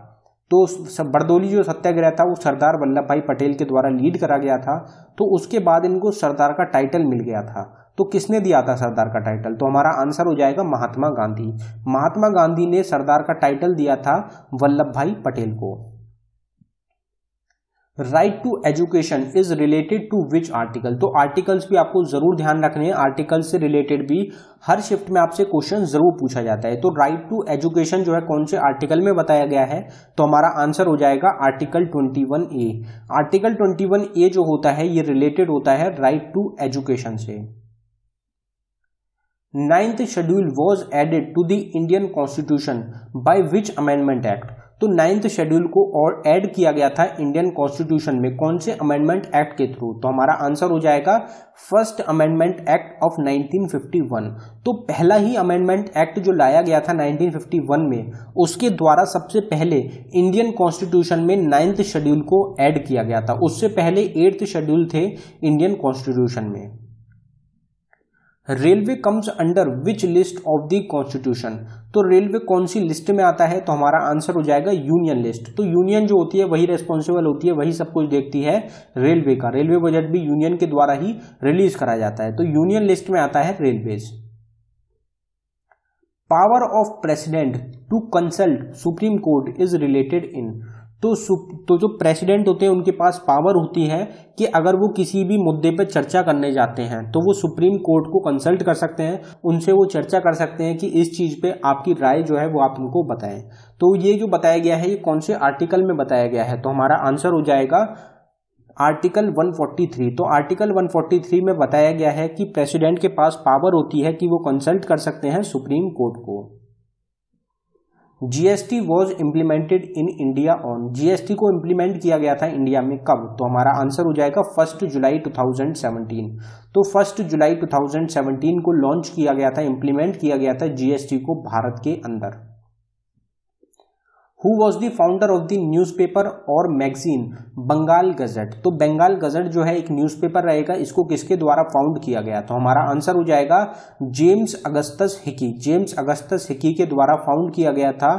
तो सब बरदोली जो सत्याग्रह था वो सरदार वल्लभ भाई पटेल के द्वारा लीड करा गया था तो उसके बाद इनको सरदार का टाइटल मिल गया था तो किसने दिया था सरदार का टाइटल तो हमारा आंसर हो जाएगा महात्मा गांधी महात्मा गांधी ने सरदार का टाइटल दिया था वल्लभ भाई पटेल को right to education is related to which article तो आर्टिकल्स भी आपको जरूर ध्यान रखने हैं आर्टिकल से रिलेटेड भी हर शिफ्ट में आपसे क्वेश्चन जरूर पूछा जाता है तो राइट टू एजुकेशन जो है कौन से आर्टिकल में बताया गया है तो हमारा आंसर हो जाएगा आर्टिकल 21 ए आर्टिकल 21 ए जो होता है ये रिलेटेड होता है राइट टू एजुकेशन से ninth schedule was added to the Indian constitution by which amendment act तो नाइन्थ शेड्यूल को और ऐड किया गया था इंडियन कॉन्स्टिट्यूशन में कौन से अमेंडमेंट एक्ट के थ्रू तो हमारा आंसर हो जाएगा फर्स्ट अमेंडमेंट एक्ट ऑफ 1951 तो पहला ही अमेंडमेंट एक्ट जो लाया गया था 1951 में उसके द्वारा सबसे पहले इंडियन कॉन्स्टिट्यूशन में नाइन्थ शेड्यूल को ऐड किया गया था उससे पहले एट्थ शेड्यूल थे इंडियन कॉन्स्टिट्यूशन में railway comes under which list of the constitution तो रेलवे कौन सी लिस्ट में आता है तो हमारा आंसर हो जाएगा यूनियन लिस्ट तो यूनियन जो होती है वही रेस्पॉन्सिबल होती है वही सब कुछ देखती है रेलवे का रेलवे बजट भी यूनियन के द्वारा ही रिलीज कराया जाता है तो यूनियन लिस्ट में आता है railways power of president to consult supreme court is related in तो तो जो प्रेसिडेंट होते हैं उनके पास पावर होती है कि अगर वो किसी भी मुद्दे पर चर्चा करने जाते हैं तो वो सुप्रीम कोर्ट को कंसल्ट कर सकते हैं उनसे वो चर्चा कर सकते हैं कि इस चीज़ पे आपकी राय जो है वो आप उनको बताएं तो ये जो बताया गया है ये कौन से आर्टिकल में बताया गया है तो हमारा आंसर हो जाएगा आर्टिकल 143 तो आर्टिकल 143 में बताया गया है कि प्रेसिडेंट के पास पावर होती है कि वो कंसल्ट कर सकते हैं सुप्रीम कोर्ट को GST was implemented in India on GST को इम्प्लीमेंट किया गया था इंडिया में कब तो हमारा आंसर हो जाएगा फर्स्ट जुलाई 2017 तो फर्स्ट जुलाई 2017 को लॉन्च किया गया था इम्प्लीमेंट किया गया था जीएसटी को भारत के अंदर who was the founder of the newspaper और मैगजीन बंगाल गजट तो बंगाल गजट जो है एक न्यूज़पेपर रहेगा इसको किसके द्वारा फाउंड किया गया तो हमारा आंसर हो जाएगा James Augustus Hicky James Augustus Hicky के द्वारा फाउंड किया गया था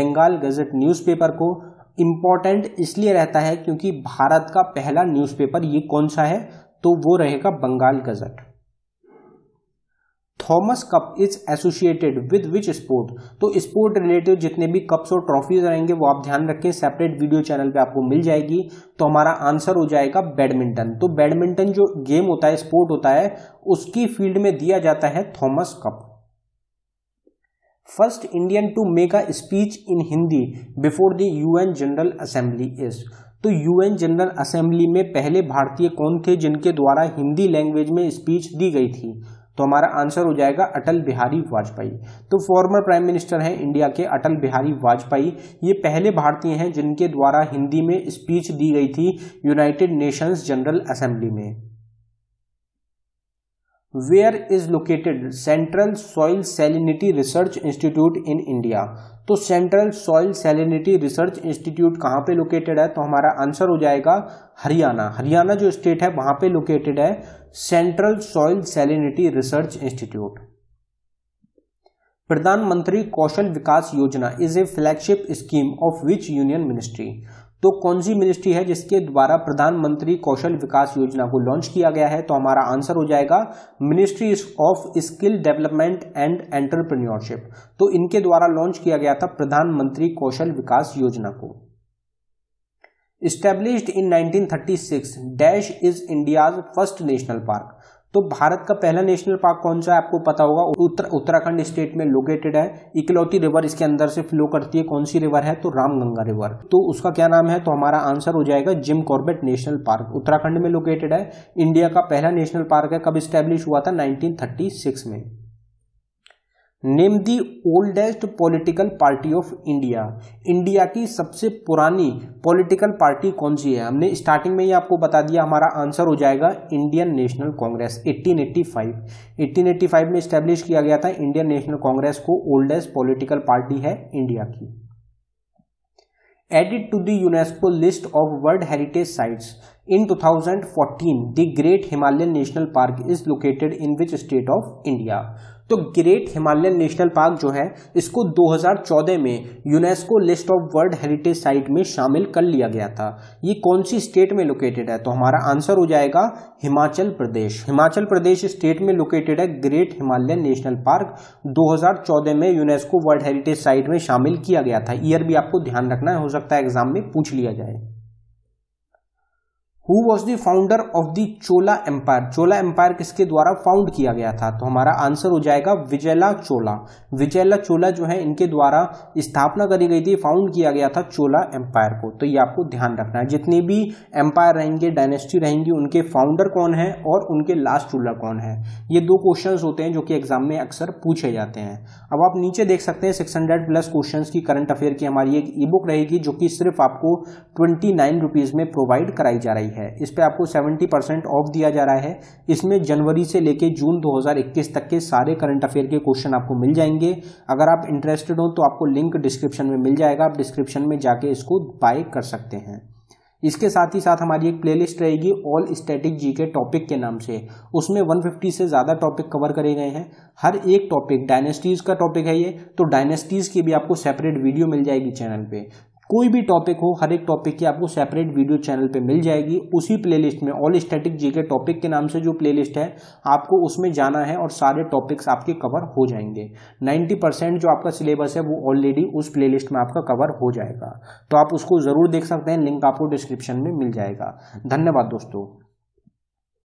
बंगाल गजट न्यूज़पेपर को इम्पॉर्टेंट इसलिए रहता है क्योंकि भारत का पहला न्यूज़पेपर ये कौन सा है तो वो रहेगा Bengal Gazette Thomas cup is associated with which sport तो स्पोर्ट रिलेटेड जितने भी कप्स और ट्रॉफीज रहेंगे वो आप ध्यान रखें सेपरेट वीडियो चैनल पे आपको मिल जाएगी तो हमारा आंसर हो जाएगा बैडमिंटन तो बैडमिंटन जो गेम होता है स्पोर्ट होता है उसकी फील्ड में दिया जाता है Thomas cup first Indian to make a speech in Hindi before the UN general assembly is तो यूएन जनरल असेंबली में पहले भारतीय कौन थे जिनके द्वारा हिंदी लैंग्वेज में स्पीच दी गई थी तो हमारा आंसर हो जाएगा अटल बिहारी वाजपेयी तो फॉर्मर प्राइम मिनिस्टर हैं इंडिया के अटल बिहारी वाजपेयी ये पहले भारतीय हैं जिनके द्वारा हिंदी में स्पीच दी गई थी यूनाइटेड नेशंस जनरल असेंबली में where is located central soil salinity research institute in India तो central soil salinity research institute कहाँ पे लोकेटेड है तो हमारा आंसर हो जाएगा हरियाणा हरियाणा जो स्टेट है वहाँ पे लोकेटेड है central soil salinity research institute Pradhanmantri Kaushal Vikas Yojana is a flagship scheme of which union ministry तो कौन सी मिनिस्ट्री है जिसके द्वारा प्रधानमंत्री कौशल विकास योजना को लॉन्च किया गया है तो हमारा आंसर हो जाएगा ministry of skill development and entrepreneurship तो इनके द्वारा लॉन्च किया गया था प्रधानमंत्री कौशल विकास योजना को established in 1936 dash is India's first national park तो भारत का पहला नेशनल पार्क कौन सा है आपको पता होगा उत्तर उत्तराखंड स्टेट में लोकेटेड है इकलौती रिवर इसके अंदर से फ्लो करती है कौन सी रिवर है तो रामगंगा रिवर तो उसका क्या नाम है तो हमारा आंसर हो जाएगा Jim Corbett national park Uttarakhand में लोकेटेड है इंडिया का पहला नेशनल पार्क है कब स्टैब्लिश हुआ था नाइनटीन में name the oldest political party of India India की सबसे पुरानी पॉलिटिकल पार्टी कौन सी है हमने स्टार्टिंग में ही आपको बता दिया हमारा आंसर हो जाएगा इंडियन नेशनल कांग्रेस 1885 1885 में स्टैब्लिश किया गया था इंडियन नेशनल कांग्रेस को ओल्डेस्ट पॉलिटिकल पार्टी है इंडिया की एडिड टू दूनेस्को UNESCO list of world heritage sites in 2014 the great Himalayan national park is located in which state of India तो ग्रेट हिमालयन नेशनल पार्क जो है इसको 2014 में UNESCO list of world heritage site में शामिल कर लिया गया था ये कौन सी स्टेट में लोकेटेड है तो हमारा आंसर हो जाएगा हिमाचल प्रदेश हिमाचल प्रदेश स्टेट में लोकेटेड है ग्रेट हिमालयन नेशनल पार्क 2014 में यूनेस्को वर्ल्ड हेरिटेज साइट में शामिल किया गया था ईयर भी आपको ध्यान रखना है हो सकता है एग्जाम में पूछ लिया जाए who was the founder of the Chola empire Chola empire किसके द्वारा फाउंड किया गया था तो हमारा आंसर हो जाएगा विजयला चोला विजयला चोला जो है इनके द्वारा स्थापना करी गई थी फाउंड किया गया था चोला एम्पायर को तो ये आपको ध्यान रखना है जितने भी एम्पायर रहेंगे डायनेस्टी रहेंगी उनके फाउंडर कौन है और उनके लास्ट रूलर कौन है ये दो क्वेश्चन होते हैं जो कि एग्जाम में अक्सर पूछे जाते हैं अब आप नीचे देख सकते हैं सिक्स हंड्रेड प्लस क्वेश्चन की करंट अफेयर की हमारी एक ई बुक रहेगी जो कि सिर्फ आपको ट्वेंटी नाइन रुपीज़ में प्रोवाइड कराई जा रही है है इस पे आपको 70 परसेंट ऑफ दिया जा रहा है इसमें जनवरी से लेके जून 2021 तक के सारे करंट अफेयर के क्वेश्चन आपको मिल जाएंगे अगर आप इंटरेस्टेड हो तो आपको लिंक डिस्क्रिप्शन में मिल जाएगा आप डिस्क्रिप्शन में जाके इसको बाय कर सकते हैं इसके साथ ही साथ हमारी एक प्लेलिस्ट रहेगी ऑल स्टैटिक जी के टॉपिक के नाम से उसमें 150 से ज़्यादा टॉपिक कवर करे गए हैं हर एक टॉपिक डायनेस्टीज़ का टॉपिक है ये तो डायनेस्टीज़ की भी आपको सेपरेट वीडियो मिल जाएगी चैनल पे कोई भी टॉपिक हो हर एक टॉपिक की आपको सेपरेट वीडियो चैनल पे मिल जाएगी उसी प्लेलिस्ट में ऑल स्टैटिक जी के टॉपिक के नाम से जो प्लेलिस्ट है आपको उसमें जाना है और सारे टॉपिक्स आपके कवर हो जाएंगे 90 परसेंट जो आपका सिलेबस है वो ऑलरेडी उस प्लेलिस्ट में आपका कवर हो जाएगा तो आप उसको ज़रूर देख सकते हैं लिंक आपको डिस्क्रिप्शन में मिल जाएगा धन्यवाद दोस्तों